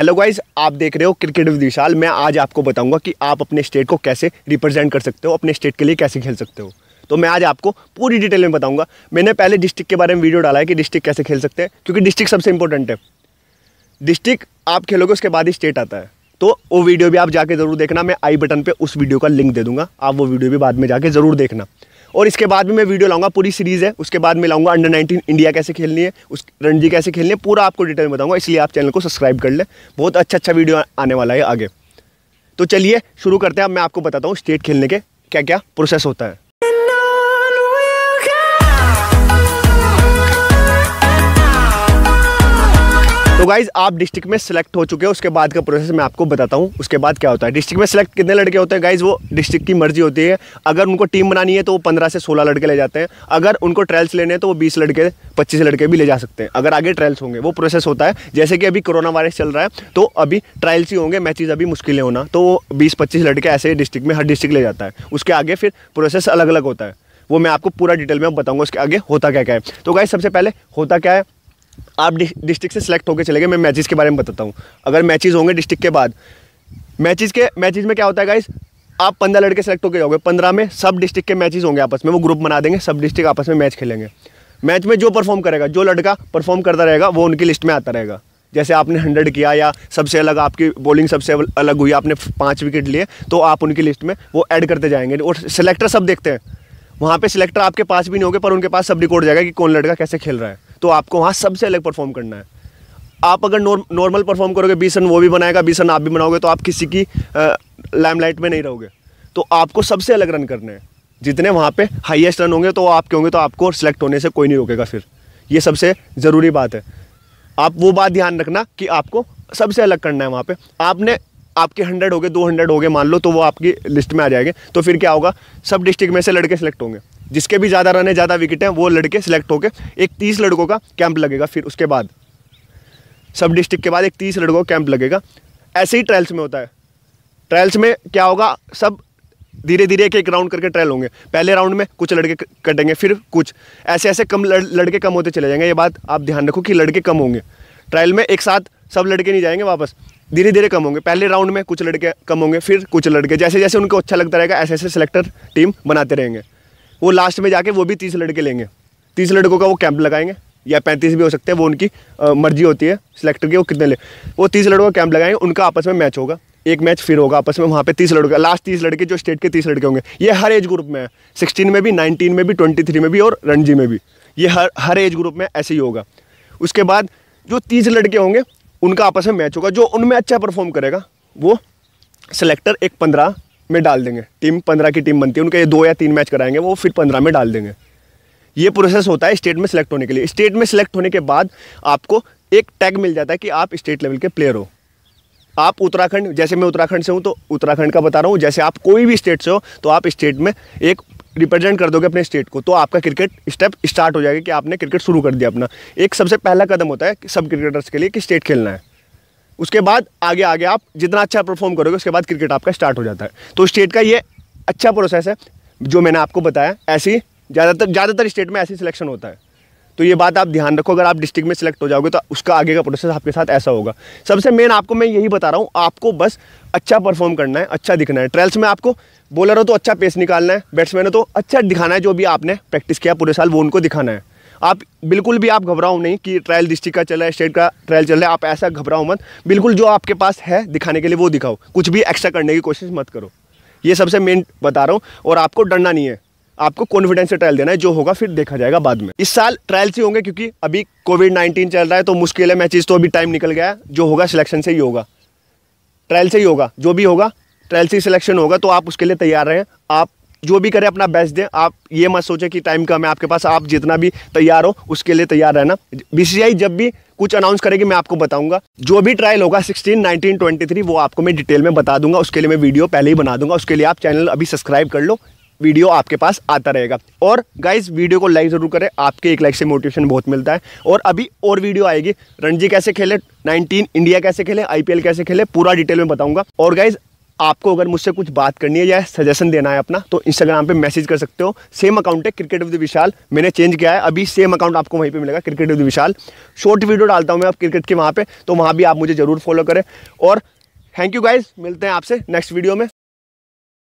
hello guys आप देख रहे हो क्रिकेट विद विशाल मैं आज आपको बताऊंगा कि आप अपने स्टेट को कैसे रिप्रेजेंट कर सकते हो अपने स्टेट के लिए कैसे खेल सकते हो तो मैं आज आपको पूरी डिटेल में बताऊंगा मैंने पहले डिस्ट्रिक्ट के बारे में वीडियो डाला है कि डिस्ट्रिक्ट कैसे खेल सकते हैं क्योंकि डिस्ट्रिक्ट सबसे इंपॉर्टेंट है डिस्ट्रिक्ट आप खेलोगे उसके बाद ही स्टेट आता है तो वो वीडियो भी आप जाके ज़रूर देखना मैं आई बटन पर उस वीडियो का लिंक दे दूंगा आप वो वीडियो भी बाद में जाके ज़रूर देखना और इसके बाद भी मैं वीडियो लाऊंगा पूरी सीरीज़ है उसके बाद मैं लाऊंगा अंडर 19 इंडिया कैसे खेलनी है उस रणजी कैसे खेलनी है पूरा आपको डिटेल में बताऊंगा इसलिए आप चैनल को सब्सक्राइब कर लें बहुत अच्छा अच्छा वीडियो आने वाला है आगे तो चलिए शुरू करते हैं अब मैं आपको बताता हूँ स्टेट खेलने के क्या क्या प्रोसेस होता है तो गाइज आप डिस्ट्रिक्ट में सिलेक्ट हो चुके हैं उसके बाद का प्रोसेस मैं आपको बताता हूँ उसके बाद क्या होता है डिस्ट्रिक्ट में सिलेक्ट कितने लड़के होते हैं गाइज वो डिस्ट्रिक्ट की मर्जी होती है अगर उनको टीम बनानी है तो वो पंद्रह से सोलह लड़के ले जाते हैं अगर उनको ट्रायल्स लेने हैं तो वो बीस लड़के पच्चीस लड़के भी ले जा सकते हैं अगर आगे ट्रायल्स होंगे वो प्रोसेस होता है जैसे कि अभी कोरोना वायरस चल रहा है तो अभी ट्रायल्स ही होंगे मैचेज अभी मुश्किलें होना तो वो बीस पच्चीस लड़के ऐसे डिस्ट्रिक्ट में हर डिस्ट्रिक्ट ले जाता है उसके आगे फिर प्रोसेस अलग अलग होता है वो मैं आपको पूरा डिटेल में बताऊंगा उसके आगे होता क्या क्या है तो गाइज सबसे पहले होता क्या है आप डि, डिस्ट्रिक्ट से सिलेक्ट होकर चले गए मैं मैचेस के बारे में बताता हूँ अगर मैचेस होंगे डिस्ट्रिक्ट के बाद मैचेस के मैचेस में क्या होता है गाइस आप पंद्रह लड़के सेलेक्ट होकर जाओगे पंद्रह में सब डिस्ट्रिक्ट के मैचेस होंगे आपस में वो ग्रुप बना देंगे सब डिस्ट्रिक्ट आपस में मैच खेलेंगे मैच में जो परफॉर्म करेगा जो लड़का परफॉर्म करता रहेगा वो उनकी लिस्ट में आता रहेगा जैसे आपने हंड्रेड किया या सबसे अलग आपकी बॉलिंग सबसे अलग हुई आपने पाँच विकेट लिए तो आप उनकी लिस्ट में वो ऐड करते जाएंगे और सिलेक्टर सब देखते हैं वहाँ पे सिलेक्टर आपके पास भी नहीं होंगे पर उनके पास सब रिकॉर्ड जाएगा कि कौन लड़का कैसे खेल रहा है तो आपको वहाँ सबसे अलग परफॉर्म करना है आप अगर नॉर्मल परफॉर्म करोगे बीस रन वो भी बनाएगा बीस रन आप भी बनाओगे तो आप किसी की लाइमलाइट में नहीं रहोगे तो आपको सबसे अलग रन करने हैं जितने वहाँ पे हाईएस्ट रन होंगे तो आपके होंगे तो आपको सेलेक्ट होने से कोई नहीं रोकेगा फिर ये सबसे ज़रूरी बात है आप वो बात ध्यान रखना कि आपको सबसे अलग करना है वहाँ पे आपने आपके हंड्रेड हो गए दो हंड्रेड हो गए मान लो तो वो आपकी लिस्ट में आ जाएंगे तो फिर क्या होगा सब डिस्ट्रिक्ट में से लड़के सेलेक्ट होंगे जिसके भी ज़्यादा रन है ज़्यादा विकेट हैं वो लड़के सेलेक्ट होकर एक तीस लड़कों का कैंप लगेगा फिर उसके बाद सब डिस्ट्रिक्ट के बाद एक तीस लड़कों का कैंप लगेगा ऐसे ही ट्रायल्स में होता है ट्रायल्स में क्या होगा सब धीरे धीरे एक एक राउंड करके ट्रायल होंगे पहले राउंड में कुछ लड़के कटेंगे फिर कुछ ऐसे ऐसे कम लड़के कम होते चले जाएंगे ये बात आप ध्यान रखो कि लड़के कम होंगे ट्रायल में एक साथ सब लड़के नहीं जाएंगे वापस धीरे धीरे कम होंगे पहले राउंड में कुछ लड़के कम होंगे फिर कुछ लड़के जैसे जैसे उनको अच्छा लगता रहेगा ऐसे ऐसे सेलेक्टर टीम बनाते रहेंगे वो लास्ट में जाके वो भी तीस लड़के लेंगे तीस लड़कों का वो कैंप लगाएंगे या पैंतीस भी हो सकते हैं वो उनकी आ, मर्जी होती है सिलेक्टर की वो कितने ले वो तीस लड़कों का कैंप लगाएंगे उनका आपस में मैच होगा एक मैच फिर होगा आपस में वहाँ पे तीस लड़के लास्ट तीस लड़के जो स्टेट के तीस लड़के होंगे ये हर एज ग्रुप में है सिक्सटीन में भी नाइनटीन में भी ट्वेंटी थ्री में भी और रणजी में भी ये हर हर एज ग्रुप में ऐसे ही होगा उसके बाद जो तीस लड़के होंगे उनका आपस में मैच होगा जो उनमें अच्छा परफॉर्म करेगा वो सेलेक्टर एक पंद्रह में डाल देंगे टीम पंद्रह की टीम बनती है उनके दो या तीन मैच कराएंगे वो फिर पंद्रह में डाल देंगे ये प्रोसेस होता है स्टेट में सिलेक्ट होने के लिए स्टेट में सिलेक्ट होने के बाद आपको एक टैग मिल जाता है कि आप स्टेट लेवल के प्लेयर हो आप उत्तराखंड जैसे मैं उत्तराखंड से हूँ तो उत्तराखंड का बता रहा हूँ जैसे आप कोई भी स्टेट से हो तो आप स्टेट में एक रिप्रेजेंट कर दोगे अपने स्टेट को तो आपका क्रिकेट स्टेप स्टार्ट हो जाएगा कि आपने क्रिकेट शुरू कर दिया अपना एक सबसे पहला कदम होता है कि सब क्रिकेटर्स के लिए कि स्टेट खेलना है उसके बाद आगे आगे आप जितना अच्छा परफॉर्म करोगे उसके बाद क्रिकेट आपका स्टार्ट हो जाता है तो स्टेट का ये अच्छा प्रोसेस है जो मैंने आपको बताया ऐसी ज़्यादातर ज़्यादातर स्टेट में ऐसी सिलेक्शन होता है तो ये बात आप ध्यान रखो अगर आप डिस्ट्रिक्ट में सेलेक्ट हो जाओगे तो उसका आगे का प्रोसेस आपके साथ ऐसा होगा सबसे मेन आपको मैं यही बता रहा हूँ आपको बस अच्छा परफॉर्म करना है अच्छा दिखना है ट्रेल्स में आपको बॉलर हो तो अच्छा पेस निकालना है बैट्समैन हो तो अच्छा दिखाना है जो भी आपने प्रैक्टिस किया पूरे साल वो उनको दिखाना है आप बिल्कुल भी आप घबराओ नहीं कि ट्रायल डिस्ट्रिक्ट का चल रहा है स्टेट का ट्रायल चल रहा है आप ऐसा घबराओ मत बिल्कुल जो आपके पास है दिखाने के लिए वो दिखाओ कुछ भी एक्स्ट्रा करने की कोशिश मत करो ये सबसे मेन बता रहा हूँ और आपको डरना नहीं है आपको कॉन्फिडेंस से ट्रायल देना है जो होगा फिर देखा जाएगा बाद में इस साल ट्रायल से होंगे क्योंकि अभी कोविड नाइन्टीन चल रहा है तो मुश्किल है मैचेज तो अभी टाइम निकल गया है जो होगा सिलेक्शन से ही होगा ट्रायल से ही होगा जो भी होगा ट्रायल से ही सिलेक्शन होगा तो आप उसके लिए तैयार रहें आप जो भी करें अपना बेस्ट दें आप ये मत सोचें कि टाइम कम है आपके पास आप जितना भी तैयार हो उसके लिए तैयार रहना बीसीआई जब भी कुछ अनाउंस करेगी मैं आपको बताऊंगा जो भी ट्रायल होगा 16, 19, 23 वो आपको मैं डिटेल में बता दूंगा उसके लिए मैं वीडियो पहले ही बना दूंगा उसके लिए आप चैनल अभी सब्सक्राइब कर लो वीडियो आपके पास आता रहेगा और गाइज वीडियो को लाइक ज़रूर करें आपके एक लाइक से मोटिवेशन बहुत मिलता है और अभी और वीडियो आएगी रणजी कैसे खेले 19 इंडिया कैसे खेले आईपीएल कैसे खेले पूरा डिटेल में बताऊंगा और गाइज आपको अगर मुझसे कुछ बात करनी है या सजेशन देना है अपना तो इंस्टाग्राम पे मैसेज कर सकते हो सेम अकाउंट है क्रिकेट विद विशाल मैंने चेंज किया है अभी सेम अकाउंट आपको वहीं पे मिलेगा cricket with Vishal short video डालता हूँ मैं अब क्रिकेट के वहाँ पे तो वहाँ भी आप मुझे ज़रूर फॉलो करें और थैंक यू गाइज मिलते हैं आपसे नेक्स्ट वीडियो में